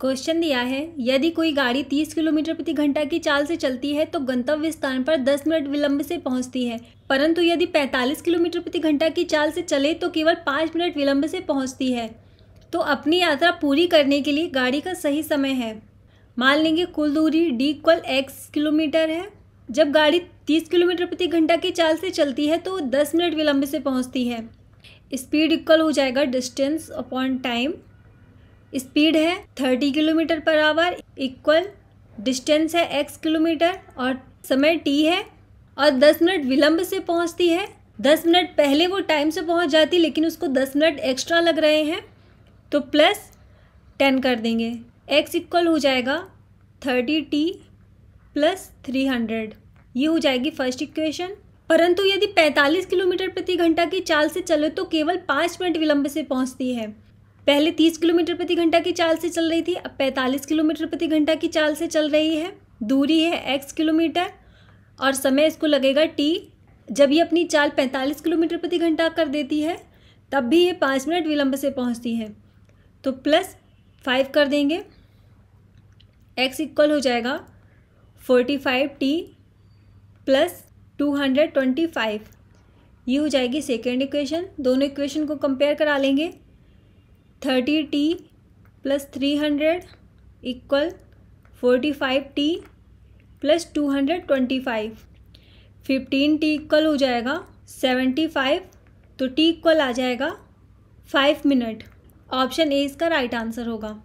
question दिया है यदि कोई गाड़ी 30 किलोमीटर प्रति घंटा की चाल से चलती है तो गंतव्य स्थान पर 10 मिनट विलंब से पहुंचती है परंतु यदि 45 किलोमीटर प्रति घंटा की चाल से चले तो केवल 5 मिनट विलंब से पहुंचती है तो अपनी यात्रा पूरी करने के लिए गाड़ी का सही समय है मान लेंगे कुल दूरी डी इक्वल एक्स किलोमीटर है जब गाड़ी तीस किलोमीटर प्रति घंटा की चाल से चलती है तो दस मिनट विलंब से पहुँचती है स्पीड इक्वल हो जाएगा डिस्टेंस अपॉन टाइम स्पीड है 30 kilometre per hour equal distance है x किलोमीटर और समय t है और 10 मिनट विलंब से पहुंचती है 10 मिनट पहले वो टाइम से पहुंच जाती लेकिन उसको 10 मिनट एक्स्ट्रा लग रहे हैं तो प्लस 10 कर देंगे x इक्वल हो जाएगा 30t प्लस हंड्रेड ये हो जाएगी फर्स्ट इक्वेशन परंतु यदि 45 किलोमीटर प्रति घंटा की चाल से चले तो केवल पाँच मिनट विलंब से पहुंचती है पहले 30 किलोमीटर प्रति घंटा की चाल से चल रही थी अब 45 किलोमीटर प्रति घंटा की चाल से चल रही है दूरी है एक्स किलोमीटर और समय इसको लगेगा टी जब ये अपनी चाल 45 किलोमीटर प्रति घंटा कर देती है तब भी ये पाँच मिनट विलंब से पहुंचती है तो प्लस फाइव कर देंगे एक्स इक्वल हो जाएगा forty five T plus two hundred twenty five ये हो जाएगी सेकेंड इक्वेशन दोनों इक्वेशन को कंपेयर करा लेंगे thirty T plus three hundred equal forty five T plus two hundred twenty five fifteen T equal हो जाएगा सेवेंटी फाइव तो टी इक्वल आ जाएगा फाइव मिनट ऑप्शन ए इसका राइट आंसर होगा